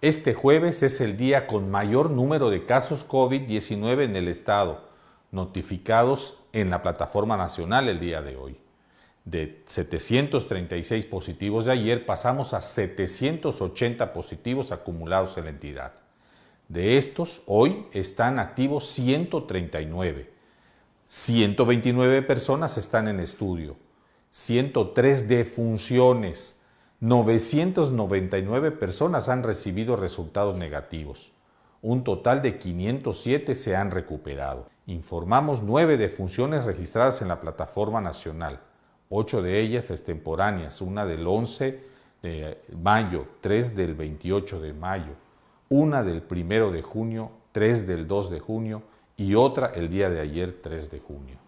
Este jueves es el día con mayor número de casos COVID-19 en el estado, notificados en la plataforma nacional el día de hoy. De 736 positivos de ayer pasamos a 780 positivos acumulados en la entidad. De estos, hoy están activos 139. 129 personas están en estudio, 103 defunciones, 999 personas han recibido resultados negativos. Un total de 507 se han recuperado. Informamos nueve defunciones registradas en la plataforma nacional, ocho de ellas extemporáneas, una del 11 de mayo, 3 del 28 de mayo, una del 1 de junio, 3 del 2 de junio y otra el día de ayer, 3 de junio.